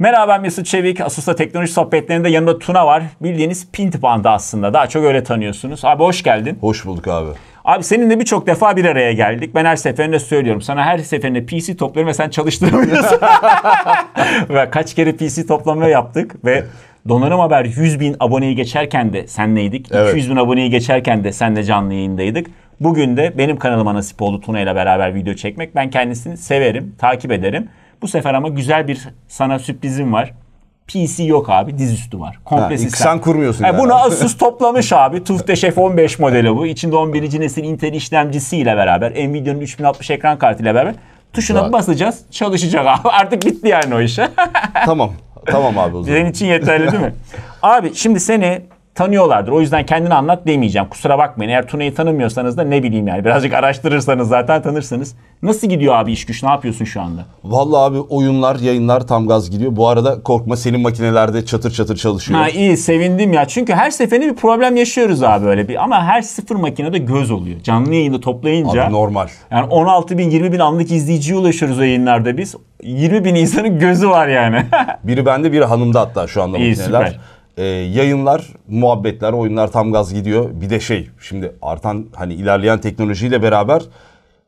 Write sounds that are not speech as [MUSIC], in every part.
Merhaba ben Mesut Çevik. Asus'ta teknoloji sohbetlerinde yanında Tuna var. Bildiğiniz Pint bandı aslında. Daha çok öyle tanıyorsunuz. Abi hoş geldin. Hoş bulduk abi. Abi seninle birçok defa bir araya geldik. Ben her seferinde söylüyorum. Sana her seferinde PC topluyorum ve sen çalıştıramıyorsun. [LAUGHS] ve kaç kere PC toplama yaptık ve Donanım Haber 100 bin aboneyi geçerken de senleydik. Evet. 200 bin aboneyi geçerken de senle canlı yayındaydık. Bugün de benim kanalıma nasip oldu Tuna ile beraber video çekmek. Ben kendisini severim, takip ederim. Bu sefer ama güzel bir sana sürprizim var. PC yok abi dizüstü var. Komple ha, sistem. Sen kurmuyorsun. Yani. Bunu [LAUGHS] Asus toplamış abi. Tufte Chef 15 modeli bu. İçinde 11. nesil Intel işlemcisiyle beraber. Nvidia'nın 3060 ekran kartıyla beraber. Tuşuna Rahat. basacağız çalışacak abi. [LAUGHS] Artık bitti yani o işe. [LAUGHS] tamam. Tamam abi o zaman. Senin için yeterli değil mi? abi şimdi seni tanıyorlardır. O yüzden kendini anlat demeyeceğim. Kusura bakmayın. Eğer Tuna'yı tanımıyorsanız da ne bileyim yani. Birazcık araştırırsanız zaten tanırsınız. Nasıl gidiyor abi iş güç? Ne yapıyorsun şu anda? Vallahi abi oyunlar, yayınlar tam gaz gidiyor. Bu arada korkma senin makinelerde çatır çatır çalışıyor. Ha iyi sevindim ya. Çünkü her seferinde bir problem yaşıyoruz abi öyle bir. Ama her sıfır makinede göz oluyor. Canlı yayında toplayınca. Abi normal. Yani 16 bin 20 bin anlık izleyiciye ulaşıyoruz o yayınlarda biz. 20 bin insanın gözü var yani. [LAUGHS] biri bende biri hanımda hatta şu anda İyi, makineler. Süper e, yayınlar, muhabbetler, oyunlar tam gaz gidiyor. Bir de şey şimdi artan hani ilerleyen teknolojiyle beraber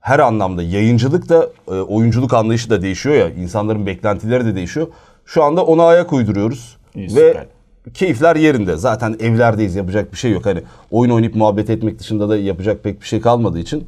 her anlamda yayıncılık da e, oyunculuk anlayışı da değişiyor ya. insanların beklentileri de değişiyor. Şu anda ona ayak uyduruyoruz. İyi, ve süper. keyifler yerinde. Zaten evlerdeyiz yapacak bir şey yok. Hani oyun oynayıp muhabbet etmek dışında da yapacak pek bir şey kalmadığı için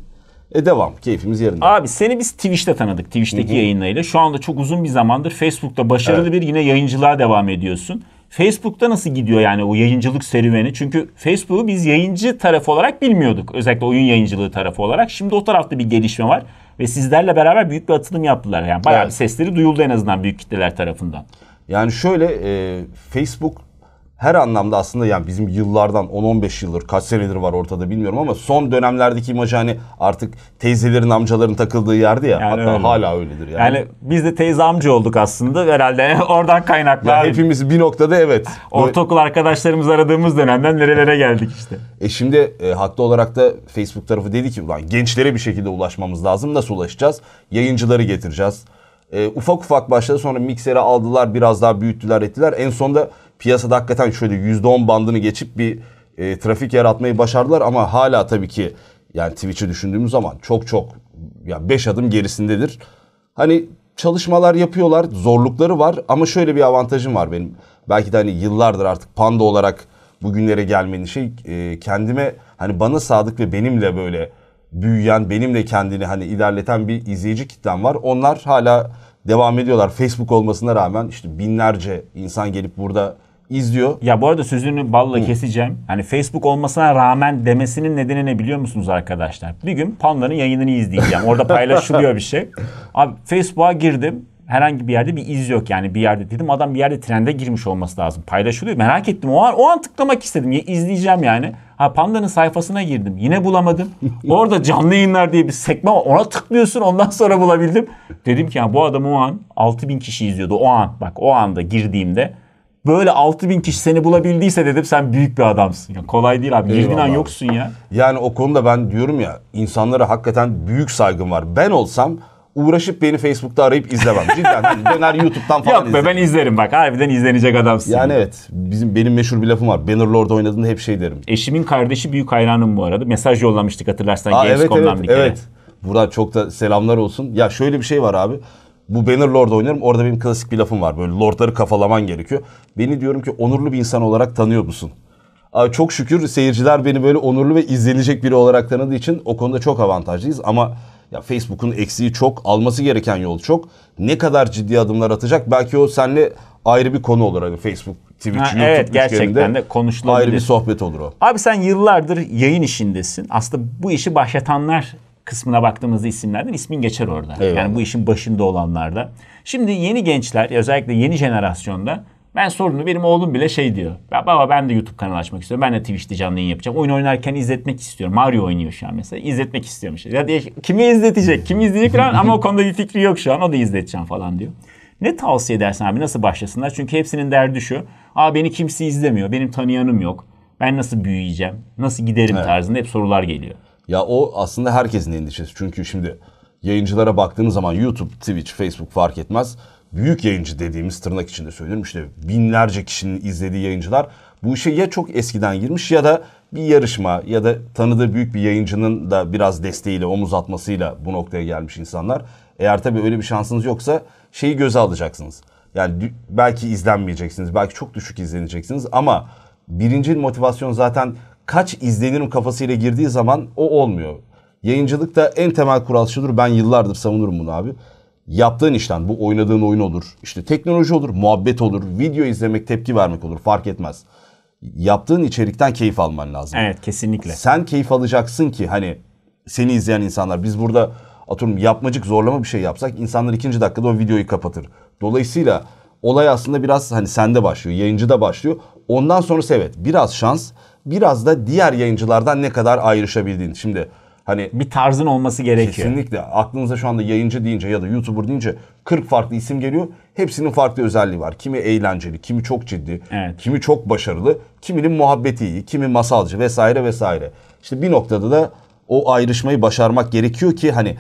e devam. Keyfimiz yerinde. Abi seni biz Twitch'te tanıdık. Twitch'teki Hı-hı. yayınlarıyla. Şu anda çok uzun bir zamandır Facebook'ta başarılı evet. bir yine yayıncılığa devam ediyorsun. Facebook'ta nasıl gidiyor yani o yayıncılık serüveni? Çünkü Facebook'u biz yayıncı tarafı olarak bilmiyorduk. Özellikle oyun yayıncılığı tarafı olarak. Şimdi o tarafta bir gelişme var ve sizlerle beraber büyük bir atılım yaptılar. Yani bayağı evet. bir sesleri duyuldu en azından büyük kitleler tarafından. Yani şöyle e, Facebook her anlamda aslında yani bizim yıllardan 10-15 yıldır kaç senedir var ortada bilmiyorum ama son dönemlerdeki imaj hani artık teyzelerin amcaların takıldığı yerdi ya yani hatta öyle. hala öyledir yani. Yani biz de teyze amca olduk aslında herhalde [LAUGHS] oradan kaynaklı. Yani hepimiz bir noktada evet. Ortaokul arkadaşlarımız aradığımız dönemden nerelere geldik işte. E şimdi e, haklı olarak da Facebook tarafı dedi ki ulan gençlere bir şekilde ulaşmamız lazım nasıl ulaşacağız? Yayıncıları getireceğiz. E, ufak ufak başladı sonra miksere aldılar biraz daha büyüttüler ettiler en sonunda piyasada hakikaten şöyle %10 bandını geçip bir e, trafik yaratmayı başardılar ama hala tabii ki yani Twitch'i düşündüğümüz zaman çok çok ya 5 adım gerisindedir. Hani çalışmalar yapıyorlar, zorlukları var ama şöyle bir avantajım var benim. Belki de hani yıllardır artık panda olarak bugünlere gelmenin şey e, kendime hani bana sadık ve benimle böyle büyüyen, benimle kendini hani ilerleten bir izleyici kitlem var. Onlar hala devam ediyorlar. Facebook olmasına rağmen işte binlerce insan gelip burada izliyor. Ya bu arada sözünü balla Hı. keseceğim. Hani Facebook olmasına rağmen demesinin nedeni ne biliyor musunuz arkadaşlar? Bir gün Panda'nın yayınını izleyeceğim. Orada paylaşılıyor bir şey. Abi Facebook'a girdim. Herhangi bir yerde bir iz yok yani bir yerde dedim. Adam bir yerde trende girmiş olması lazım. Paylaşılıyor. Merak ettim. O an, o an tıklamak istedim. Ya, izleyeceğim yani. Ha Panda'nın sayfasına girdim. Yine bulamadım. Orada canlı yayınlar diye bir sekme var. Ona tıklıyorsun ondan sonra bulabildim. Dedim ki ya bu adam o an 6000 kişi izliyordu. O an bak o anda girdiğimde böyle 6000 kişi seni bulabildiyse dedim sen büyük bir adamsın. Yani kolay değil abi. Eyvallah. Girdiğin an yoksun ya. Yani o konuda ben diyorum ya insanlara hakikaten büyük saygım var. Ben olsam uğraşıp beni Facebook'ta arayıp izlemem. [LAUGHS] Cidden döner hani YouTube'dan falan Yok izlerim. be ben izlerim bak. Harbiden izlenecek adamsın. Yani evet. Bizim benim meşhur bir lafım var. Bannerlord oynadığında hep şey derim. Eşimin kardeşi büyük hayranım bu arada. Mesaj yollamıştık hatırlarsan Aa, Gamescom'dan evet, evet, bir kere. Evet. Buradan çok da selamlar olsun. Ya şöyle bir şey var abi. Bu Bannerlord oynarım. Orada benim klasik bir lafım var. Böyle lordları kafalaman gerekiyor. Beni diyorum ki onurlu bir insan olarak tanıyor musun? Abi çok şükür seyirciler beni böyle onurlu ve izlenecek biri olarak tanıdığı için o konuda çok avantajlıyız. Ama ya Facebook'un eksiği çok, alması gereken yol çok. Ne kadar ciddi adımlar atacak? Belki o senle ayrı bir konu olur hani Facebook, Twitch, ha, YouTube evet, gerçekten de konuşulabilir. Ayrı bir sohbet olur o. Abi sen yıllardır yayın işindesin. Aslında bu işi başlatanlar kısmına baktığımız isimlerden ismin geçer orada. Eyvallah. Yani bu işin başında olanlarda. Şimdi yeni gençler özellikle yeni jenerasyonda ben sorunu benim oğlum bile şey diyor. Ya baba ben de YouTube kanalı açmak istiyorum. Ben de Twitch'te canlı yayın yapacağım. Oyun oynarken izletmek istiyorum. Mario oynuyor şu an mesela. İzletmek istiyormuş. Ya diye, kimi izletecek? Kimi izleyecek falan ama o konuda bir fikri yok şu an. O da izleteceğim falan diyor. Ne tavsiye edersin abi? Nasıl başlasınlar? Çünkü hepsinin derdi şu. Aa beni kimse izlemiyor. Benim tanıyanım yok. Ben nasıl büyüyeceğim? Nasıl giderim evet. tarzında hep sorular geliyor. Ya o aslında herkesin endişesi. Çünkü şimdi yayıncılara baktığınız zaman YouTube, Twitch, Facebook fark etmez. Büyük yayıncı dediğimiz tırnak içinde söylüyorum işte binlerce kişinin izlediği yayıncılar bu işe ya çok eskiden girmiş ya da bir yarışma ya da tanıdığı büyük bir yayıncının da biraz desteğiyle, omuz atmasıyla bu noktaya gelmiş insanlar. Eğer tabii öyle bir şansınız yoksa şeyi göze alacaksınız. Yani belki izlenmeyeceksiniz, belki çok düşük izleneceksiniz ama birinci motivasyon zaten kaç izlenirim kafasıyla girdiği zaman o olmuyor. Yayıncılıkta en temel kural şudur. Ben yıllardır savunurum bunu abi. Yaptığın işten bu oynadığın oyun olur. İşte teknoloji olur, muhabbet olur, video izlemek, tepki vermek olur fark etmez. Yaptığın içerikten keyif alman lazım. Evet kesinlikle. Sen keyif alacaksın ki hani seni izleyen insanlar biz burada atıyorum yapmacık zorlama bir şey yapsak insanlar ikinci dakikada o videoyu kapatır. Dolayısıyla olay aslında biraz hani sende başlıyor, yayıncıda başlıyor. Ondan sonrası evet biraz şans biraz da diğer yayıncılardan ne kadar ayrışabildiğin. Şimdi hani bir tarzın olması gerekiyor. Kesinlikle. Aklınıza şu anda yayıncı deyince ya da YouTuber deyince 40 farklı isim geliyor. Hepsinin farklı özelliği var. Kimi eğlenceli, kimi çok ciddi, evet. kimi çok başarılı, kiminin muhabbeti iyi, kimi masalcı vesaire vesaire. İşte bir noktada da o ayrışmayı başarmak gerekiyor ki hani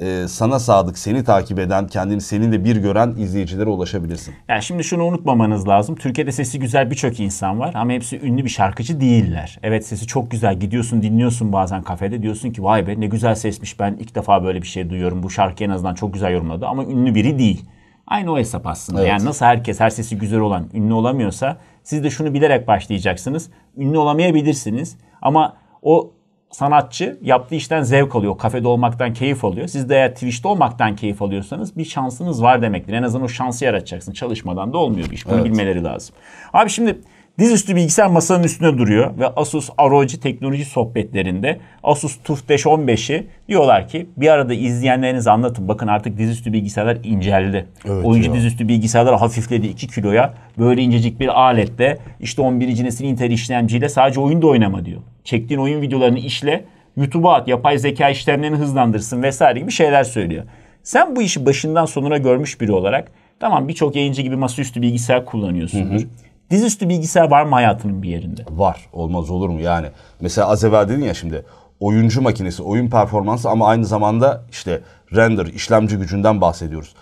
e, sana sadık, seni takip eden, kendini senin de bir gören izleyicilere ulaşabilirsin. Yani şimdi şunu unutmamanız lazım. Türkiye'de sesi güzel birçok insan var ama hepsi ünlü bir şarkıcı değiller. Evet sesi çok güzel. Gidiyorsun dinliyorsun bazen kafede. Diyorsun ki vay be ne güzel sesmiş ben ilk defa böyle bir şey duyuyorum. Bu şarkı en azından çok güzel yorumladı ama ünlü biri değil. Aynı o hesap aslında. Evet. Yani nasıl herkes her sesi güzel olan ünlü olamıyorsa siz de şunu bilerek başlayacaksınız. Ünlü olamayabilirsiniz ama o sanatçı yaptığı işten zevk alıyor. Kafede olmaktan keyif alıyor. Siz de eğer Twitch'te olmaktan keyif alıyorsanız bir şansınız var demektir. En azından o şansı yaratacaksın. Çalışmadan da olmuyor bir iş. Bunu evet. bilmeleri lazım. Abi şimdi Dizüstü bilgisayar masanın üstüne duruyor ve Asus ROG teknoloji sohbetlerinde Asus TUF 15'i diyorlar ki bir arada izleyenleriniz anlatın. Bakın artık dizüstü bilgisayarlar inceldi. Evet Oyuncu ya. dizüstü bilgisayarlar hafifledi 2 kiloya. Böyle incecik bir aletle işte 11. nesil Intel işlemciyle sadece oyunda oynama diyor. Çektiğin oyun videolarını işle, YouTube'a at, yapay zeka işlemlerini hızlandırsın vesaire gibi şeyler söylüyor. Sen bu işi başından sonuna görmüş biri olarak tamam birçok yayıncı gibi masaüstü bilgisayar kullanıyorsundur. Hı hı. Dizüstü bilgisayar var mı hayatının bir yerinde? Var. Olmaz olur mu yani? Mesela az evvel dedin ya şimdi oyuncu makinesi, oyun performansı ama aynı zamanda işte render, işlemci gücünden bahsediyoruz.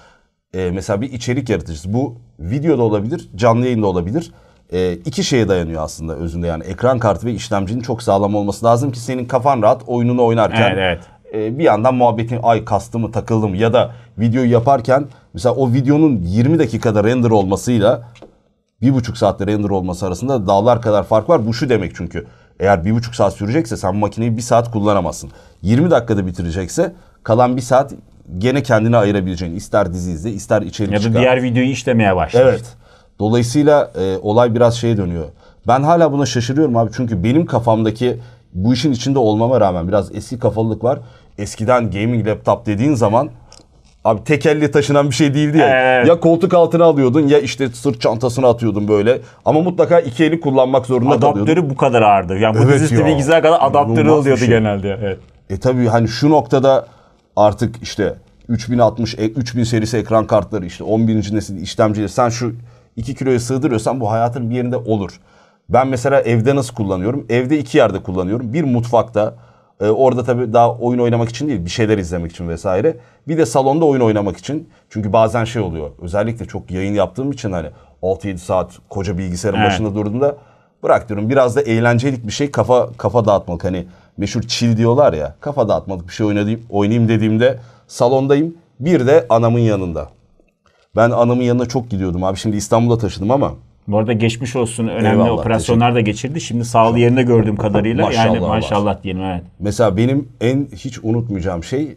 Ee, mesela bir içerik yaratıcısı. Bu videoda olabilir, canlı yayında olabilir. Ee, iki şeye dayanıyor aslında özünde yani. Ekran kartı ve işlemcinin çok sağlam olması lazım ki senin kafan rahat oyununu oynarken evet, evet e, bir yandan muhabbetin ay kastı mı takıldı ya da videoyu yaparken mesela o videonun 20 dakikada render olmasıyla bir buçuk saatte render olması arasında dağlar kadar fark var. Bu şu demek çünkü. Eğer bir buçuk saat sürecekse sen makineyi bir saat kullanamazsın. 20 dakikada bitirecekse kalan bir saat gene kendine ayırabileceğin. ister dizi izle ister içerik Ya da çıkar. diğer videoyu işlemeye başlar. Evet. Dolayısıyla e, olay biraz şeye dönüyor. Ben hala buna şaşırıyorum abi. Çünkü benim kafamdaki bu işin içinde olmama rağmen biraz eski kafalılık var. Eskiden gaming laptop dediğin zaman Abi tekelli taşınan bir şey değildi ya. Evet. Ya koltuk altına alıyordun ya işte sırt çantasına atıyordun böyle. Ama mutlaka iki eli kullanmak zorunda adaptörü kalıyordun. Adaptörü bu kadar ağırdı. Yani bu evet dizüstü bilgisayar kadar adaptörü oluyordu şey. genelde. Evet. E tabi hani şu noktada artık işte 3060, 3000 e, serisi ekran kartları işte 11. nesil işlemcileri. Sen şu 2 kiloya sığdırıyorsan bu hayatın bir yerinde olur. Ben mesela evde nasıl kullanıyorum? Evde iki yerde kullanıyorum. Bir mutfakta e, orada tabii daha oyun oynamak için değil, bir şeyler izlemek için vesaire. Bir de salonda oyun oynamak için. Çünkü bazen şey oluyor. Özellikle çok yayın yaptığım için hani 6-7 saat koca bilgisayarın evet. başında durduğumda bırak diyorum biraz da eğlencelik bir şey kafa kafa dağıtmak hani meşhur çil diyorlar ya kafa dağıtmak bir şey oynayayım, oynayayım dediğimde salondayım bir de anamın yanında. Ben anamın yanına çok gidiyordum abi şimdi İstanbul'a taşıdım ama bu arada geçmiş olsun önemli Eyvallah, operasyonlar da geçirdi. Şimdi sağlığı yerine gördüğüm kadarıyla maşallah yani maşallah var. diyelim evet. Mesela benim en hiç unutmayacağım şey e,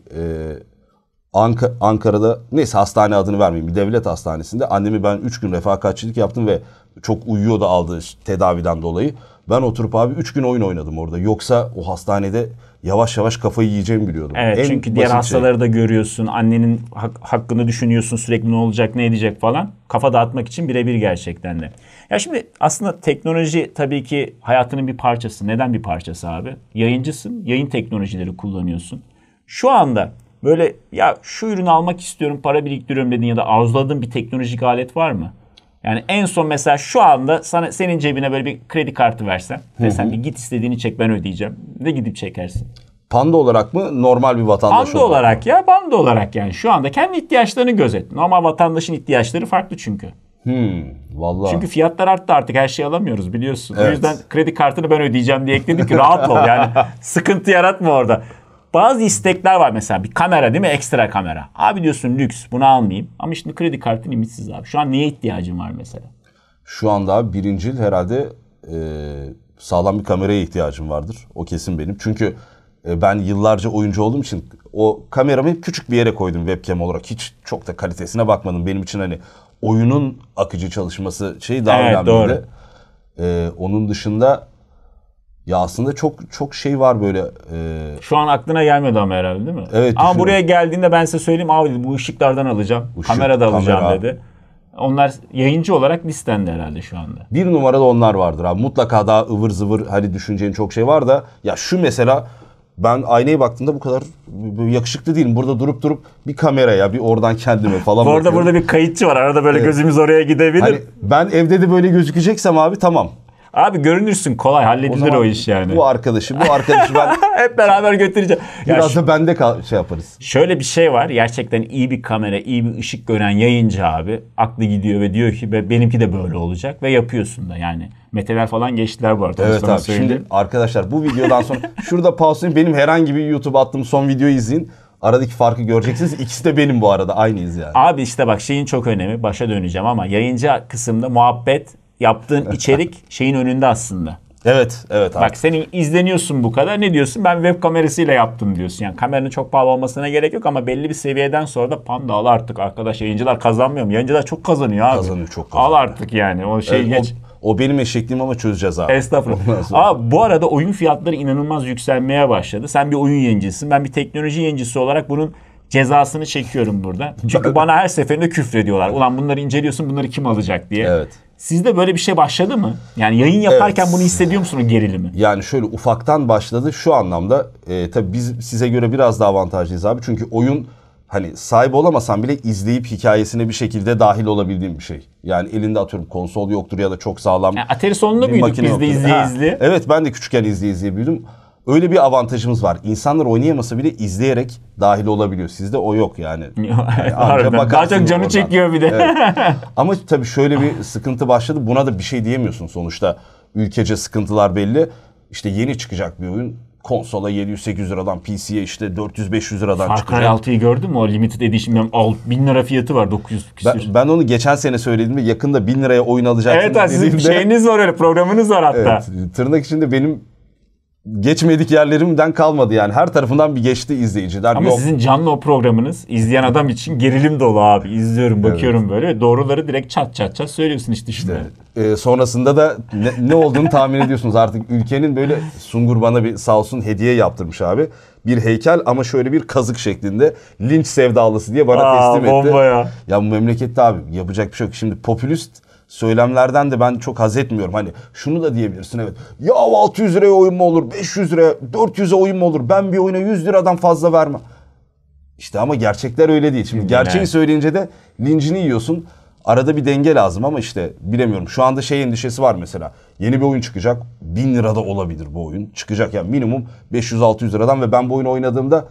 Ank Ankara'da neyse hastane adını vermeyeyim bir devlet hastanesinde annemi ben 3 gün refakatçilik yaptım ve çok uyuyordu aldığı tedaviden dolayı. Ben oturup abi 3 gün oyun oynadım orada. Yoksa o hastanede yavaş yavaş kafayı yiyeceğimi biliyordum. Evet en çünkü diğer şey. hastaları şey. da görüyorsun. Annenin hak, hakkını düşünüyorsun sürekli ne olacak ne edecek falan. Kafa dağıtmak için birebir gerçekten de. Ya şimdi aslında teknoloji tabii ki hayatının bir parçası. Neden bir parçası abi? Yayıncısın. Yayın teknolojileri kullanıyorsun. Şu anda böyle ya şu ürünü almak istiyorum para biriktiriyorum dedin ya da arzuladığın bir teknolojik alet var mı? Yani en son mesela şu anda sana senin cebine böyle bir kredi kartı versem. Desem bir git istediğini çek ben ödeyeceğim. Ne gidip çekersin? Panda olarak mı normal bir vatandaş Panda olarak, olarak ya panda olarak yani şu anda kendi ihtiyaçlarını gözet. Normal vatandaşın ihtiyaçları farklı çünkü. Hmm, vallahi. Çünkü fiyatlar arttı artık her şeyi alamıyoruz biliyorsun. Evet. O yüzden kredi kartını ben ödeyeceğim diye ekledim ki rahat ol yani [LAUGHS] sıkıntı yaratma orada bazı istekler var mesela bir kamera değil mi ekstra kamera. Abi diyorsun lüks bunu almayayım ama şimdi kredi kartı limitsiz abi. Şu an neye ihtiyacın var mesela? Şu anda birincil herhalde e, sağlam bir kameraya ihtiyacım vardır. O kesin benim. Çünkü e, ben yıllarca oyuncu olduğum için o kameramı hep küçük bir yere koydum webcam olarak. Hiç çok da kalitesine bakmadım. Benim için hani oyunun akıcı çalışması şey daha evet, önemliydi. Doğru. E, onun dışında ya aslında çok çok şey var böyle. E... Şu an aklına gelmedi ama herhalde değil mi? Evet. Ama düşünün. buraya geldiğinde ben size söyleyeyim abi bu ışıklardan alacağım. Işık, kamerada alacağım kamera. dedi. Onlar yayıncı olarak listende herhalde şu anda. Bir numarada onlar vardır abi. Mutlaka daha ıvır zıvır hani düşüneceğin çok şey var da ya şu mesela ben aynaya baktığımda bu kadar yakışıklı değilim. Burada durup durup bir kameraya, bir oradan kendime falan Bu arada bakıyorum. burada bir kayıtçı var. Arada böyle evet. gözümüz oraya gidebilir. Hani ben evde de böyle gözükeceksem abi tamam. Abi görünürsün kolay halledilir o, o iş yani. Bu arkadaşı bu arkadaşı ben [LAUGHS] hep beraber götüreceğim. Biraz da bende kal- şey yaparız. Şöyle bir şey var. Gerçekten iyi bir kamera, iyi bir ışık gören yayıncı abi aklı gidiyor ve diyor ki benimki de böyle olacak ve yapıyorsun da yani. Meteler falan geçtiler bu arada. Evet abi söyleyeyim. şimdi arkadaşlar bu videodan sonra [LAUGHS] şurada pausun benim herhangi bir YouTube attığım son videoyu izleyin. Aradaki farkı göreceksiniz. İkisi de benim bu arada. Aynıyız yani. Abi işte bak şeyin çok önemi. Başa döneceğim ama yayıncı kısımda muhabbet Yaptığın [LAUGHS] içerik şeyin önünde aslında. Evet, evet. Abi. Bak seni izleniyorsun bu kadar. Ne diyorsun? Ben web kamerasıyla yaptım diyorsun. Yani kameranın çok pahalı olmasına gerek yok ama belli bir seviyeden sonra da al artık arkadaş yayıncılar kazanmıyor mu? Yayıncılar çok kazanıyor abi. Kazanıyor çok kazanıyor. Al artık yani o şey evet, geç. O, o benim eşekliğim ama çözeceğiz abi. Estağfurullah. Abi [LAUGHS] bu arada oyun fiyatları inanılmaz yükselmeye başladı. Sen bir oyun yayıncısın. Ben bir teknoloji yayıncısı olarak bunun cezasını çekiyorum burada. [LAUGHS] Çünkü bana her seferinde küfrediyorlar. Ulan bunları inceliyorsun bunları kim alacak diye. Evet. Sizde böyle bir şey başladı mı? Yani yayın yaparken evet. bunu hissediyor musunuz gerilimi? Yani şöyle ufaktan başladı şu anlamda. E, tabii biz size göre biraz daha avantajlıyız abi. Çünkü oyun hani sahip olamasan bile izleyip hikayesine bir şekilde dahil olabildiğim bir şey. Yani elinde atıyorum konsol yoktur ya da çok sağlam. Yani Atari sonunda büyüdük biz de izleye izleye. Evet ben de küçükken izleye izleye büyüdüm. Öyle bir avantajımız var. İnsanlar oynayamasa bile izleyerek dahil olabiliyor. Sizde o yok yani. [LAUGHS] yani anca Daha çok canı oradan. çekiyor bir de. Evet. [LAUGHS] Ama tabii şöyle bir sıkıntı başladı. Buna da bir şey diyemiyorsun sonuçta. Ülkece sıkıntılar belli. İşte yeni çıkacak bir oyun konsola 700-800 liradan PC'ye işte 400-500 liradan Far çıkacak. Far Cry 6'yı gördün mü? O limited edition 1000 lira fiyatı var 900 küsür. Ben, ben onu geçen sene söyledim ve yakında 1000 liraya oyun alacaksın. Evet abi, sizin şeyiniz var öyle programınız var hatta. Evet, tırnak içinde benim geçmedik yerlerimden kalmadı yani. Her tarafından bir geçti izleyiciler. Ama Yok. sizin canlı o programınız izleyen adam için gerilim dolu abi. İzliyorum, bakıyorum evet. böyle. Doğruları direkt çat çat çat söylüyorsun işte işte. Evet. Ee, sonrasında da ne, ne olduğunu tahmin ediyorsunuz. Artık ülkenin böyle Sungur bana bir sağ olsun hediye yaptırmış abi. Bir heykel ama şöyle bir kazık şeklinde linç sevdalısı diye bana Aa, teslim etti. Bomba ya. ya bu memlekette abi yapacak bir şey yok. Şimdi popülist söylemlerden de ben çok haz etmiyorum. Hani şunu da diyebilirsin evet. Ya 600 liraya oyun mu olur? 500 liraya, 400'e oyun mu olur? Ben bir oyuna 100 liradan fazla vermem. İşte ama gerçekler öyle değil. Şimdi gerçeği evet. söyleyince de lincini yiyorsun. Arada bir denge lazım ama işte bilemiyorum. Şu anda şey endişesi var mesela. Yeni bir oyun çıkacak. 1000 lirada olabilir bu oyun. Çıkacak yani minimum 500-600 liradan ve ben bu oyunu oynadığımda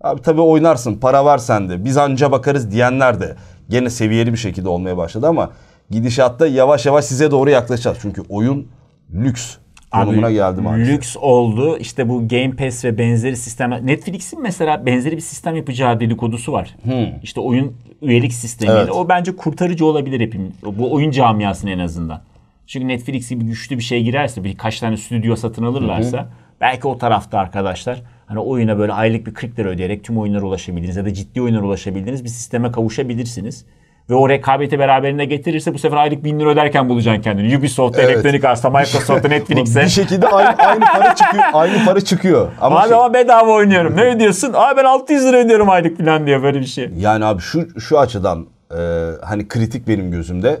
abi tabii oynarsın para var sende biz anca bakarız diyenler de gene seviyeli bir şekilde olmaya başladı ama gidişatta yavaş yavaş size doğru yaklaşacağız. Çünkü oyun lüks konumuna geldi maalesef. Lüks oldu. İşte bu Game Pass ve benzeri sistemler. Netflix'in mesela benzeri bir sistem yapacağı dedikodusu var. Hmm. İşte oyun üyelik sistemiyle. Evet. O bence kurtarıcı olabilir hepimiz. Bu oyun camiasının en azından. Çünkü Netflix gibi güçlü bir şey girerse, birkaç tane stüdyo satın alırlarsa hı belki o tarafta arkadaşlar hani oyuna böyle aylık bir 40 lira ödeyerek tüm oyunlara ulaşabildiğiniz ya da ciddi oyunlara ulaşabildiğiniz bir sisteme kavuşabilirsiniz ve o rekabeti beraberine getirirse bu sefer aylık 1000 lira öderken bulacaksın kendini. Ubisoft'ta, evet. Electronic Arts'ta, Microsoft'ta, [LAUGHS] Netflix'e. bir şekilde aynı, aynı para çıkıyor. Aynı para çıkıyor. Ama abi şey... ama bedava oynuyorum. ne ödüyorsun? Abi ben 600 lira ödüyorum aylık falan diyor böyle bir şey. Yani abi şu şu açıdan e, hani kritik benim gözümde.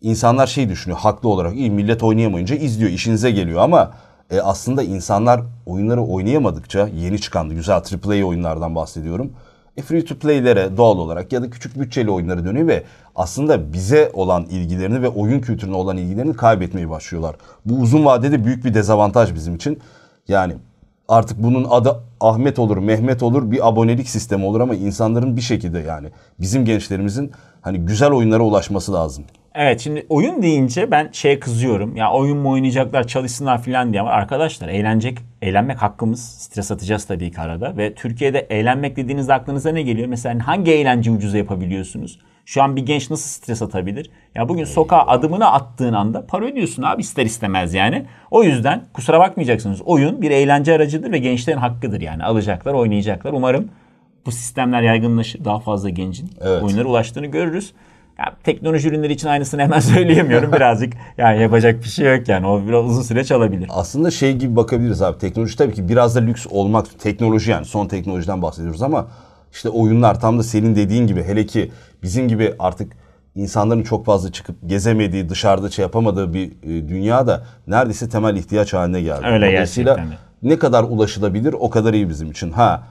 İnsanlar şey düşünüyor haklı olarak. iyi millet oynayamayınca izliyor, işinize geliyor ama e, aslında insanlar oyunları oynayamadıkça yeni çıkan güzel AAA oyunlardan bahsediyorum e, free to play'lere doğal olarak ya da küçük bütçeli oyunlara dönüyor ve aslında bize olan ilgilerini ve oyun kültürüne olan ilgilerini kaybetmeye başlıyorlar. Bu uzun vadede büyük bir dezavantaj bizim için. Yani artık bunun adı Ahmet olur, Mehmet olur, bir abonelik sistemi olur ama insanların bir şekilde yani bizim gençlerimizin hani güzel oyunlara ulaşması lazım. Evet şimdi oyun deyince ben şeye kızıyorum. Ya oyun mu oynayacaklar çalışsınlar filan diye ama arkadaşlar eğlenecek, eğlenmek hakkımız. Stres atacağız tabii ki arada. Ve Türkiye'de eğlenmek dediğinizde aklınıza ne geliyor? Mesela hani hangi eğlence ucuza yapabiliyorsunuz? Şu an bir genç nasıl stres atabilir? Ya bugün ee, sokağa adımını attığın anda para ödüyorsun abi ister istemez yani. O yüzden kusura bakmayacaksınız. Oyun bir eğlence aracıdır ve gençlerin hakkıdır yani. Alacaklar, oynayacaklar. Umarım bu sistemler yaygınlaşır. Daha fazla gencin evet. oyunlara ulaştığını görürüz. Ya, teknoloji ürünleri için aynısını hemen [LAUGHS] söyleyemiyorum. Birazcık yani yapacak bir şey yok yani. O biraz uzun süreç alabilir. Aslında şey gibi bakabiliriz abi. Teknoloji tabii ki biraz da lüks olmak. Teknoloji yani son teknolojiden bahsediyoruz ama işte oyunlar tam da senin dediğin gibi hele ki bizim gibi artık insanların çok fazla çıkıp gezemediği, dışarıda şey yapamadığı bir e, dünyada neredeyse temel ihtiyaç haline geldi. Öyle Dolayısıyla gerçekten. ne kadar ulaşılabilir o kadar iyi bizim için. Ha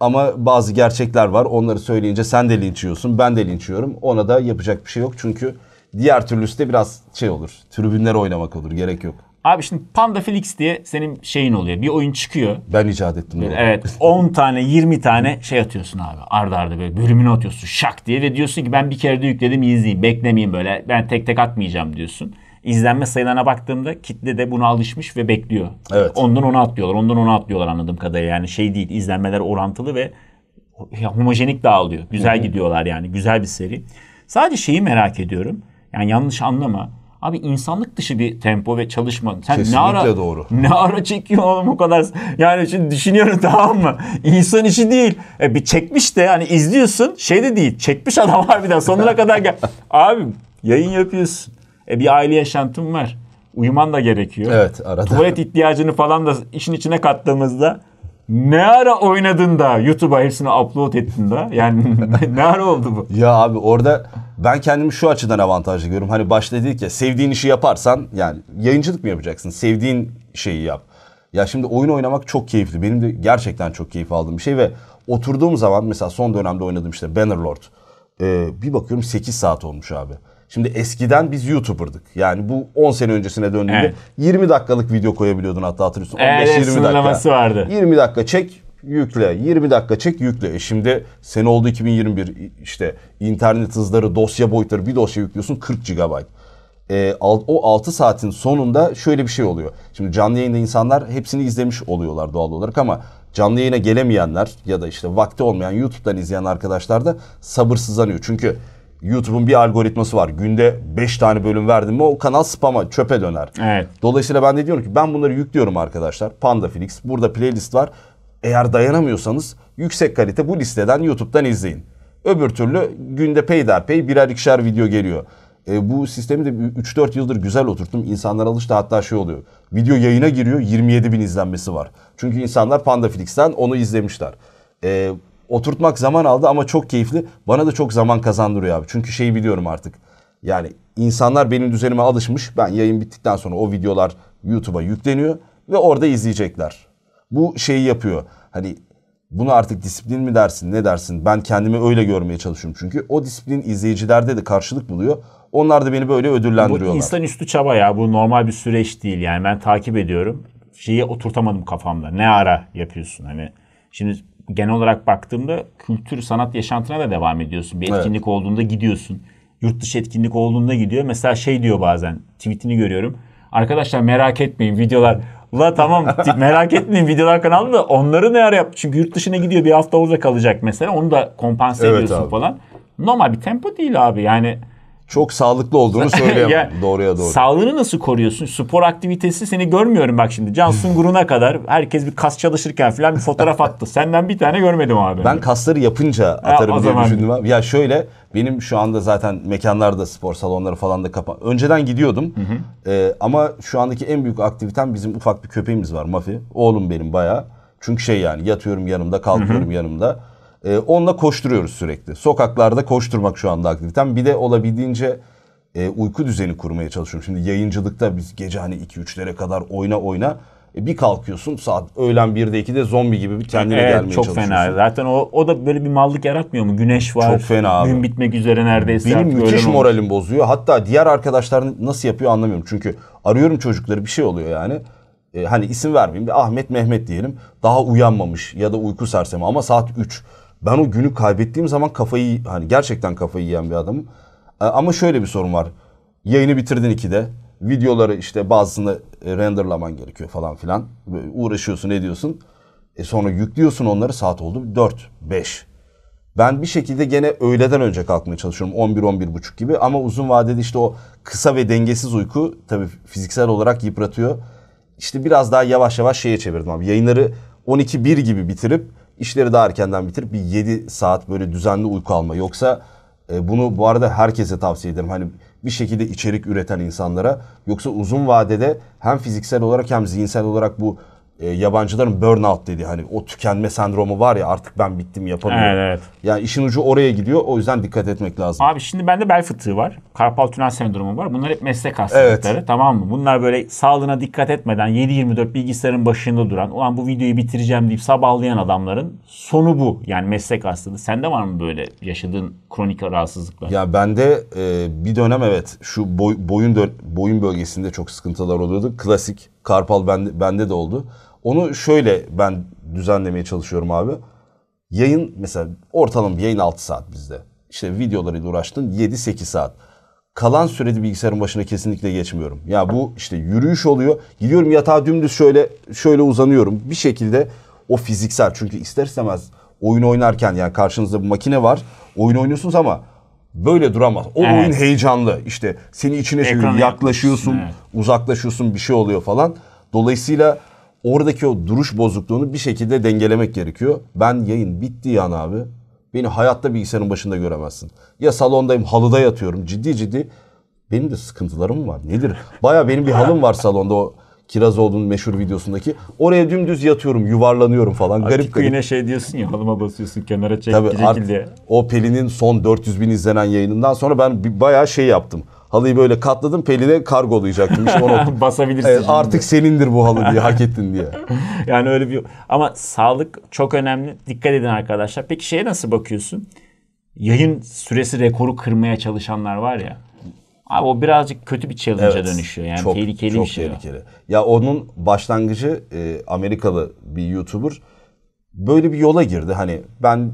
ama bazı gerçekler var. Onları söyleyince sen de linç yiyorsun, ben de linç yiyorum. Ona da yapacak bir şey yok. Çünkü diğer türlüsü de biraz şey olur. Tribünlere oynamak olur. Gerek yok. Abi şimdi Panda Felix diye senin şeyin oluyor. Bir oyun çıkıyor. Ben icat ettim. Bunu. Evet. 10 tane 20 tane şey atıyorsun abi. Arda arda böyle bölümünü atıyorsun şak diye. Ve diyorsun ki ben bir kere de yükledim izleyeyim. Beklemeyeyim böyle. Ben tek tek atmayacağım diyorsun izlenme sayılarına baktığımda kitle de buna alışmış ve bekliyor. Evet. Ondan onu atlıyorlar. Ondan onu atlıyorlar anladığım kadarıyla. Yani şey değil izlenmeler orantılı ve homojenik dağılıyor. Güzel Hı-hı. gidiyorlar yani. Güzel bir seri. Sadece şeyi merak ediyorum. Yani yanlış anlama. Abi insanlık dışı bir tempo ve çalışma. Sen Kesinlikle ne ara, doğru. [LAUGHS] Ne ara çekiyor oğlum o kadar. Yani şimdi düşünüyorum [LAUGHS] tamam mı? İnsan işi değil. E, bir çekmiş de hani izliyorsun şey de değil. Çekmiş adam [LAUGHS] harbiden sonuna kadar gel. Abi yayın yapıyorsun. E, bir aile yaşantım var. Uyuman da gerekiyor. Evet arada. Tuvalet ihtiyacını falan da işin içine kattığımızda ne ara oynadın da YouTube'a hepsini upload ettin da? Yani [LAUGHS] ne ara oldu bu? Ya abi orada ben kendimi şu açıdan avantajlı görüyorum. Hani başta dedik ya sevdiğin işi yaparsan yani yayıncılık mı yapacaksın? Sevdiğin şeyi yap. Ya şimdi oyun oynamak çok keyifli. Benim de gerçekten çok keyif aldığım bir şey ve oturduğum zaman mesela son dönemde oynadığım işte Bannerlord. Ee, bir bakıyorum 8 saat olmuş abi. Şimdi eskiden biz YouTuber'dık. Yani bu 10 sene öncesine döndüğünde evet. 20 dakikalık video koyabiliyordun hatta hatırlıyorsun. 15-20 dakika. vardı. 20 dakika çek yükle. 20 dakika çek yükle. E şimdi sene oldu 2021 işte internet hızları, dosya boyutları bir dosya yüklüyorsun 40 GB. E, o 6 saatin sonunda şöyle bir şey oluyor. Şimdi canlı yayında insanlar hepsini izlemiş oluyorlar doğal olarak ama canlı yayına gelemeyenler ya da işte vakti olmayan YouTube'dan izleyen arkadaşlar da sabırsızlanıyor. Çünkü YouTube'un bir algoritması var. Günde 5 tane bölüm verdim mi o kanal spama, çöpe döner. Evet. Dolayısıyla ben de diyorum ki ben bunları yüklüyorum arkadaşlar. Pandaflix. Burada playlist var. Eğer dayanamıyorsanız yüksek kalite bu listeden YouTube'dan izleyin. Öbür türlü günde peyderpey birer ikişer video geliyor. E, bu sistemi de 3-4 yıldır güzel oturttum. İnsanlar alıştı hatta şey oluyor. Video yayına giriyor 27 bin izlenmesi var. Çünkü insanlar Pandaflix'ten onu izlemişler. E, Oturtmak zaman aldı ama çok keyifli. Bana da çok zaman kazandırıyor abi. Çünkü şeyi biliyorum artık. Yani insanlar benim düzenime alışmış. Ben yayın bittikten sonra o videolar YouTube'a yükleniyor ve orada izleyecekler. Bu şeyi yapıyor. Hani bunu artık disiplin mi dersin ne dersin? Ben kendimi öyle görmeye çalışıyorum çünkü. O disiplin izleyicilerde de karşılık buluyor. Onlar da beni böyle ödüllendiriyorlar. Bu insanüstü çaba ya. Bu normal bir süreç değil yani. Ben takip ediyorum. Şeyi oturtamadım kafamda. Ne ara yapıyorsun hani. Şimdi genel olarak baktığımda kültür sanat yaşantına da devam ediyorsun. Bir etkinlik evet. olduğunda gidiyorsun. Yurt dışı etkinlik olduğunda gidiyor. Mesela şey diyor bazen tweetini görüyorum. Arkadaşlar merak etmeyin videolar. La tamam [LAUGHS] merak etmeyin videolar kanalda. da onları ne ara yap? Çünkü yurt dışına gidiyor bir hafta orada kalacak mesela. Onu da kompanse evet ediyorsun abi. falan. Normal bir tempo değil abi. Yani çok sağlıklı olduğunu [LAUGHS] söyleyemem. ya, Doğruya doğru. Sağlığını nasıl koruyorsun? Spor aktivitesi seni görmüyorum bak şimdi. Cansun Gurun'a kadar herkes bir kas çalışırken falan bir fotoğraf [LAUGHS] attı. Senden bir tane görmedim abi. Ben kasları yapınca atarım ya, diye zaman... düşündüm. Abi. Ya şöyle benim şu anda zaten mekanlarda spor salonları falan da kapan. Önceden gidiyordum. Hı hı. E, ama şu andaki en büyük aktivitem bizim ufak bir köpeğimiz var Mafi. Oğlum benim bayağı. Çünkü şey yani yatıyorum yanımda, kalkıyorum hı hı. yanımda e, onunla koşturuyoruz sürekli. Sokaklarda koşturmak şu anda aktivitem. Bir de olabildiğince e, uyku düzeni kurmaya çalışıyorum. Şimdi yayıncılıkta biz gece hani 2-3'lere kadar oyna oyna e, bir kalkıyorsun saat öğlen 1'de 2'de zombi gibi bir kendine evet, gelmeye çok çalışıyorsun. Çok fena. Zaten o, o da böyle bir mallık yaratmıyor mu? Güneş var. Çok fena abi. Gün bitmek üzere neredeyse. Benim müthiş moralim olmuş. bozuyor. Hatta diğer arkadaşlar nasıl yapıyor anlamıyorum. Çünkü arıyorum çocukları bir şey oluyor yani e, hani isim vermeyeyim de Ahmet Mehmet diyelim daha uyanmamış ya da uyku sersemi ama saat 3. Ben o günü kaybettiğim zaman kafayı hani gerçekten kafayı yiyen bir adamım. E, ama şöyle bir sorun var. Yayını bitirdin 2'de. Videoları işte bazısını e, renderlaman gerekiyor falan filan. Böyle uğraşıyorsun ediyorsun. E sonra yüklüyorsun onları saat oldu 4, 5. Ben bir şekilde gene öğleden önce kalkmaya çalışıyorum 11 11 buçuk gibi ama uzun vadede işte o kısa ve dengesiz uyku tabii fiziksel olarak yıpratıyor. İşte biraz daha yavaş yavaş şeye çevirdim abi yayınları 12-1 gibi bitirip işleri daha erkenden bitirip bir 7 saat böyle düzenli uyku alma. Yoksa e, bunu bu arada herkese tavsiye ederim. Hani bir şekilde içerik üreten insanlara. Yoksa uzun vadede hem fiziksel olarak hem zihinsel olarak bu e, yabancıların burnout dedi hani o tükenme sendromu var ya artık ben bittim yapamıyorum. Evet, evet. Yani işin ucu oraya gidiyor o yüzden dikkat etmek lazım. Abi şimdi bende bel fıtığı var. Karpal tünel sendromu var. Bunlar hep meslek hastalıkları evet. tamam mı? Bunlar böyle sağlığına dikkat etmeden 7-24 bilgisayarın başında duran ulan bu videoyu bitireceğim deyip sabahlayan adamların sonu bu. Yani meslek hastalığı. Sende var mı böyle yaşadığın kronik rahatsızlıklar? Ya bende e, bir dönem evet şu boy, boyun boyun bölgesinde çok sıkıntılar oluyordu. Klasik karpal bende, bende de oldu. Onu şöyle ben düzenlemeye çalışıyorum abi. Yayın mesela ortalama bir yayın 6 saat bizde. İşte videolarıyla uğraştın 7-8 saat. Kalan sürede bilgisayarın başına kesinlikle geçmiyorum. Ya bu işte yürüyüş oluyor. Gidiyorum yatağa dümdüz şöyle şöyle uzanıyorum. Bir şekilde o fiziksel çünkü ister istemez oyun oynarken yani karşınızda bir makine var. Oyun oynuyorsunuz ama böyle duramaz. O evet. oyun heyecanlı. İşte seni içine çekiyor. Yaklaşıyorsun, evet. uzaklaşıyorsun, bir şey oluyor falan. Dolayısıyla oradaki o duruş bozukluğunu bir şekilde dengelemek gerekiyor. Ben yayın bittiği an abi beni hayatta bilgisayarın başında göremezsin. Ya salondayım halıda yatıyorum ciddi ciddi. Benim de sıkıntılarım var. Nedir? Baya benim bir halım var salonda o Kirazoğlu'nun meşhur videosundaki. Oraya dümdüz yatıyorum, yuvarlanıyorum falan. Artık garip yine şey diyorsun ya halıma basıyorsun kenara çek, Tabii diye. O Pelin'in son 400 bin izlenen yayınından sonra ben bayağı şey yaptım. Halıyı böyle katladım Pelin'e kargolayacaktım. İşte onu, [LAUGHS] Basabilirsin. Evet, artık senindir bu halı diye hak ettin diye. [LAUGHS] yani öyle bir ama sağlık çok önemli. Dikkat edin arkadaşlar. Peki şeye nasıl bakıyorsun? Yayın süresi rekoru kırmaya çalışanlar var ya. Abi o birazcık kötü bir challenge'a evet, dönüşüyor. Yani çok, tehlikeli çok bir şey. Tehlikeli. O. Ya onun başlangıcı e, Amerikalı bir YouTuber böyle bir yola girdi. Hani ben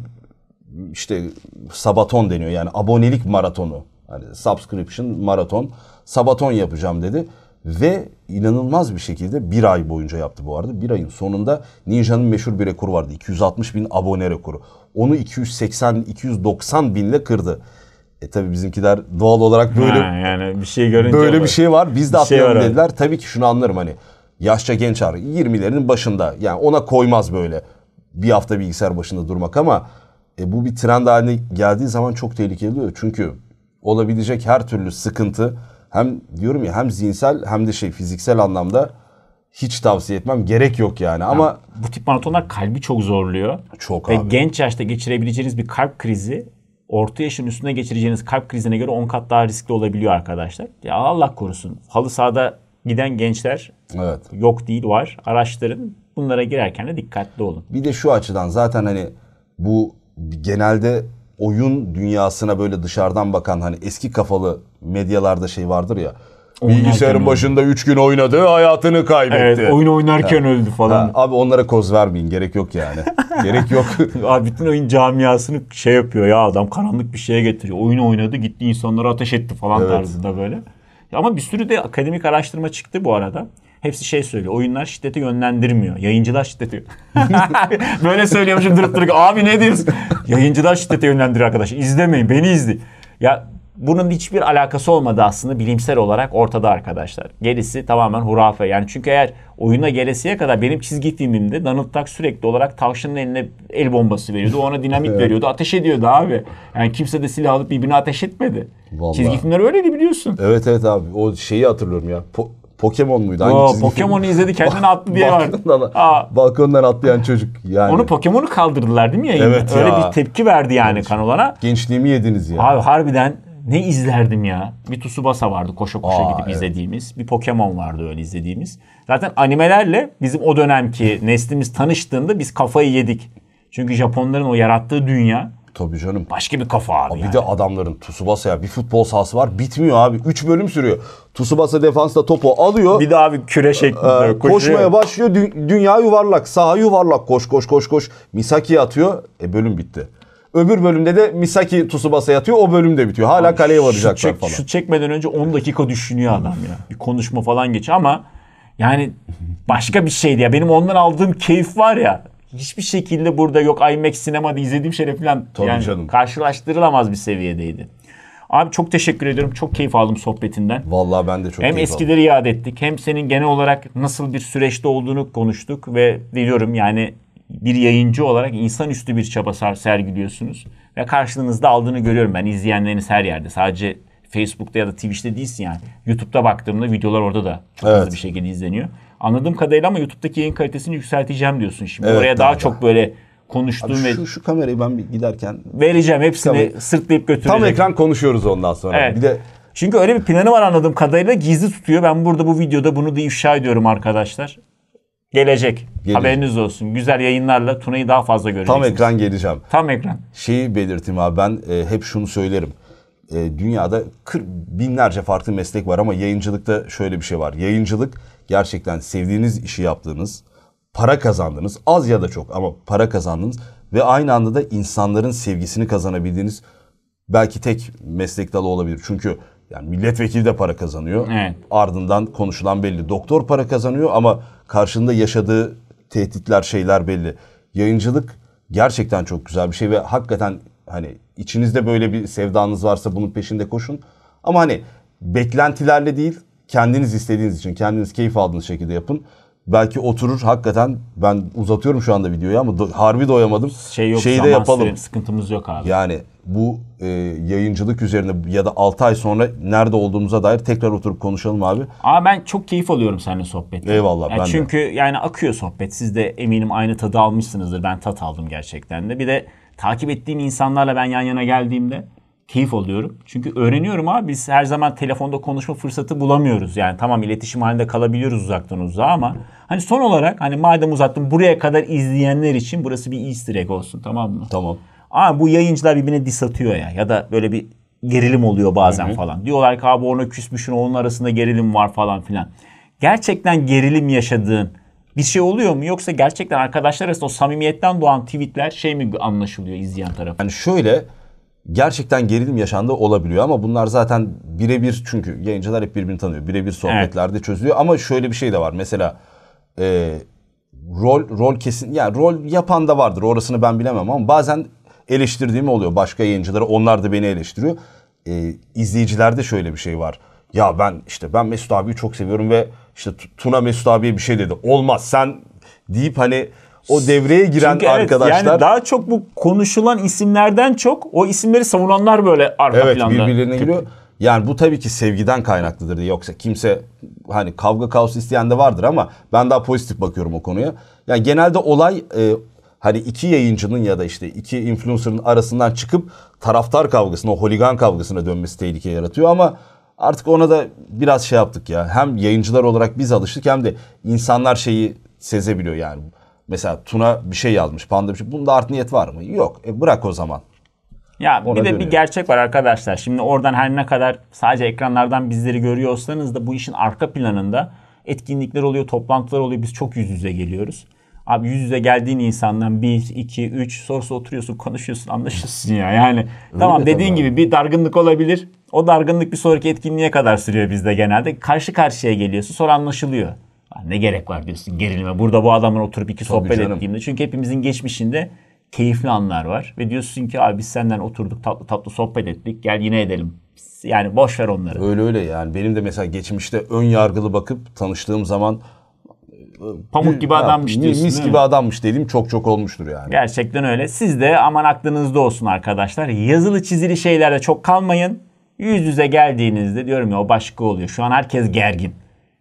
işte sabaton deniyor yani abonelik maratonu Hani subscription, maraton, sabaton yapacağım dedi. Ve inanılmaz bir şekilde bir ay boyunca yaptı bu arada. Bir ayın sonunda Ninja'nın meşhur bir rekoru vardı. 260 bin abone rekoru. Onu 280-290 binle kırdı. E tabi bizimkiler doğal olarak böyle ha, yani bir şey görünce böyle olur. bir şey var. Biz de şey atlayalım şey dediler. Tabii ki şunu anlarım hani yaşça genç abi 20'lerin başında yani ona koymaz böyle bir hafta bilgisayar başında durmak ama e, bu bir trend haline geldiği zaman çok tehlikeli oluyor. Çünkü olabilecek her türlü sıkıntı hem diyorum ya hem zihinsel hem de şey fiziksel anlamda hiç tavsiye etmem. Gerek yok yani ama... bu tip maratonlar kalbi çok zorluyor. Çok Ve abi. genç yaşta geçirebileceğiniz bir kalp krizi orta yaşın üstüne geçireceğiniz kalp krizine göre 10 kat daha riskli olabiliyor arkadaşlar. Ya Allah korusun. Halı sahada giden gençler evet. yok değil var. Araçların bunlara girerken de dikkatli olun. Bir de şu açıdan zaten hani bu genelde oyun dünyasına böyle dışarıdan bakan hani eski kafalı medyalarda şey vardır ya. Bilgisayarın başında 3 gün oynadı, hayatını kaybetti. Evet, oyun oynarken ha. öldü falan. Ha, abi onlara koz vermeyin, gerek yok yani. [LAUGHS] gerek yok. [LAUGHS] Abi bütün oyun camiasını şey yapıyor ya adam karanlık bir şeye getiriyor. Oyun oynadı, gitti insanlara ateş etti falan evet. tarzında böyle. Ama bir sürü de akademik araştırma çıktı bu arada. Hepsi şey söylüyor. Oyunlar şiddeti yönlendirmiyor. Yayıncılar şiddeti... [LAUGHS] Böyle söylüyormuşum durup durup. Abi ne diyorsun? Yayıncılar şiddeti yönlendiriyor arkadaş. İzlemeyin beni izle. Ya bunun hiçbir alakası olmadı aslında bilimsel olarak ortada arkadaşlar. Gerisi tamamen hurafe. Yani çünkü eğer oyuna gelesiye kadar benim çizgi filmimde Donald Duck sürekli olarak tavşanın eline el bombası veriyordu. Ona dinamit [LAUGHS] veriyordu. Ateş ediyordu abi. Yani kimse de silah alıp birbirine ateş etmedi. Vallahi. Çizgi filmler öyleydi biliyorsun. Evet evet abi. O şeyi hatırlıyorum ya. Po- Pokemon muydu? Hangi Oo, Pokemon'u izledi kendini attı diye var. Balkondan, atlayan çocuk yani. Onu Pokemon'u kaldırdılar değil mi yayın? Evet Öyle ya. bir tepki verdi yani Genç, kanalana. Gençliğimi yediniz ya. Abi harbiden ne izlerdim ya. Bir Tsubasa vardı koşa koşa Aa, gidip evet. izlediğimiz. Bir Pokemon vardı öyle izlediğimiz. Zaten animelerle bizim o dönemki [LAUGHS] neslimiz tanıştığında biz kafayı yedik. Çünkü Japonların o yarattığı dünya Tabii canım. Başka bir kafa abi. abi yani. Bir de adamların Tsubasa'ya bir futbol sahası var. Bitmiyor abi. 3 bölüm sürüyor. Tsubasa defansta topu alıyor. Bir daha bir küre ee, şeklinde e, koşuyor. Koşmaya başlıyor. Dü- dünya yuvarlak. Saha yuvarlak. Koş koş koş koş. Misaki atıyor. E bölüm bitti. Öbür bölümde de Misaki Tsubasa yatıyor. O bölüm de bitiyor. Hala abi, kaleye varacaklar şut çek, falan. Şut çekmeden önce 10 dakika düşünüyor adam ya. Bir konuşma falan geçiyor ama yani başka bir şeydi ya. Benim ondan aldığım keyif var ya hiçbir şekilde burada yok IMAX sinemada izlediğim şeyle falan Tabii yani canım. karşılaştırılamaz bir seviyedeydi. Abi çok teşekkür ediyorum. Çok keyif aldım sohbetinden. Vallahi ben de çok Hem keyif eskileri aldım. iade ettik hem senin genel olarak nasıl bir süreçte olduğunu konuştuk ve diyorum yani bir yayıncı olarak insanüstü bir çaba sergiliyorsunuz. Ve karşılığınızda aldığını görüyorum ben izleyenleriniz her yerde. Sadece Facebook'ta ya da Twitch'te değilsin yani. YouTube'da baktığımda videolar orada da çok evet. hızlı bir şekilde izleniyor. Anladığım kadarıyla ama YouTube'daki yayın kalitesini yükselteceğim diyorsun şimdi. Evet, Oraya daha, daha çok böyle konuştuğum ve şu, şu kamerayı ben bir giderken vereceğim hepsini Tabii. sırtlayıp götüreceğim. Tam ekran konuşuyoruz ondan sonra. Evet. Bir de çünkü öyle bir planı var anladığım kadarıyla gizli tutuyor. Ben burada bu videoda bunu da ifşa ediyorum arkadaşlar. Gelecek. Gelecek. Haberiniz olsun. Güzel yayınlarla Tuna'yı daha fazla göreceksiniz. Tam ekran geleceğim. Tam ekran. Şeyi belirteyim abi ben e, hep şunu söylerim e, dünyada kır, binlerce farklı meslek var ama yayıncılıkta şöyle bir şey var. Yayıncılık gerçekten sevdiğiniz işi yaptığınız, para kazandığınız, az ya da çok ama para kazandığınız ve aynı anda da insanların sevgisini kazanabildiğiniz belki tek meslek dalı olabilir. Çünkü yani milletvekili de para kazanıyor. Evet. Ardından konuşulan belli. Doktor para kazanıyor ama karşında yaşadığı tehditler, şeyler belli. Yayıncılık gerçekten çok güzel bir şey ve hakikaten hani içinizde böyle bir sevdanız varsa bunun peşinde koşun. Ama hani beklentilerle değil kendiniz istediğiniz için kendiniz keyif aldığınız şekilde yapın. Belki oturur hakikaten ben uzatıyorum şu anda videoyu ama do- harbi doyamadım. Şey yok, Şeyi de yapalım. Sıkıntımız yok abi. Yani bu e, yayıncılık üzerine ya da 6 ay sonra nerede olduğumuza dair tekrar oturup konuşalım abi. Aa ben çok keyif alıyorum seninle sohbetten. Eyvallah yani ben Çünkü de. yani akıyor sohbet. Siz de eminim aynı tadı almışsınızdır. Ben tat aldım gerçekten de. Bir de takip ettiğim insanlarla ben yan yana geldiğimde keyif alıyorum. Çünkü öğreniyorum abi biz her zaman telefonda konuşma fırsatı bulamıyoruz. Yani tamam iletişim halinde kalabiliyoruz uzaktan uzağa ama hani son olarak hani madem uzattım buraya kadar izleyenler için burası bir easter egg olsun tamam mı? Tamam. Ama bu yayıncılar birbirine dis atıyor ya ya da böyle bir gerilim oluyor bazen Hı-hı. falan. Diyorlar ki abi ona küsmüşün onun arasında gerilim var falan filan. Gerçekten gerilim yaşadığın bir şey oluyor mu yoksa gerçekten arkadaşlar arasında o samimiyetten doğan tweetler şey mi anlaşılıyor izleyen taraf? Yani şöyle gerçekten gerilim yaşandı olabiliyor ama bunlar zaten birebir çünkü yayıncılar hep birbirini tanıyor. Birebir sohbetlerde evet. çözülüyor ama şöyle bir şey de var. Mesela e, rol rol kesin yani rol yapan da vardır. Orasını ben bilemem ama bazen eleştirdiğim oluyor. Başka yayıncıları onlar da beni eleştiriyor. Ee, izleyicilerde şöyle bir şey var. Ya ben işte ben Mesut abiyi çok seviyorum ve işte Tuna Mesut abiye bir şey dedi. Olmaz sen deyip hani o devreye giren Çünkü evet, arkadaşlar. Yani daha çok bu konuşulan isimlerden çok o isimleri savunanlar böyle arka evet, planda. Evet birbirlerine giriyor. Yani bu tabii ki sevgiden kaynaklıdır diye. Yoksa kimse hani kavga kaos isteyen de vardır ama ben daha pozitif bakıyorum o konuya. Yani genelde olay e, hani iki yayıncının ya da işte iki influencer'ın arasından çıkıp taraftar kavgasına, o holigan kavgasına dönmesi tehlike yaratıyor ama artık ona da biraz şey yaptık ya. Hem yayıncılar olarak biz alıştık hem de insanlar şeyi sezebiliyor yani. Mesela Tuna bir şey yazmış, Panda bir şey. Bunda art niyet var mı? Yok. E bırak o zaman. Ya Ona bir de dönüyor. bir gerçek var arkadaşlar. Şimdi oradan her ne kadar sadece ekranlardan bizleri görüyor olsanız da bu işin arka planında etkinlikler oluyor, toplantılar oluyor. Biz çok yüz yüze geliyoruz. Abi yüz yüze geldiğin insandan bir, iki, üç sorusu oturuyorsun, konuşuyorsun, anlaşıyorsun ya. Yani Öyle tamam dediğin tabii. gibi bir dargınlık olabilir. O dargınlık bir sonraki etkinliğe kadar sürüyor bizde genelde. Karşı karşıya geliyorsun sonra anlaşılıyor. Ne gerek var diyorsun gerilime. Burada bu adamla oturup iki Tabii sohbet canım. ettiğimde. Çünkü hepimizin geçmişinde keyifli anlar var. Ve diyorsun ki abi biz senden oturduk tatlı tatlı sohbet ettik. Gel yine edelim. Yani boş ver onları. Öyle öyle yani. Benim de mesela geçmişte ön yargılı bakıp tanıştığım zaman pamuk gibi adammış diyorsun. Mis gibi adammış dedim çok çok olmuştur yani. Gerçekten öyle. Siz de aman aklınızda olsun arkadaşlar. Yazılı çizili şeylerde çok kalmayın. Yüz yüze geldiğinizde diyorum ya o başka oluyor. Şu an herkes gergin.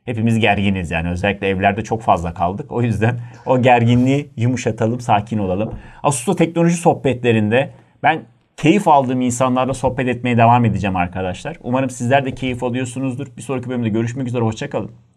Hepimiz gerginiz yani özellikle evlerde çok fazla kaldık. O yüzden o gerginliği yumuşatalım, sakin olalım. Asus'ta teknoloji sohbetlerinde ben keyif aldığım insanlarla sohbet etmeye devam edeceğim arkadaşlar. Umarım sizler de keyif alıyorsunuzdur. Bir sonraki bölümde görüşmek üzere, hoşçakalın.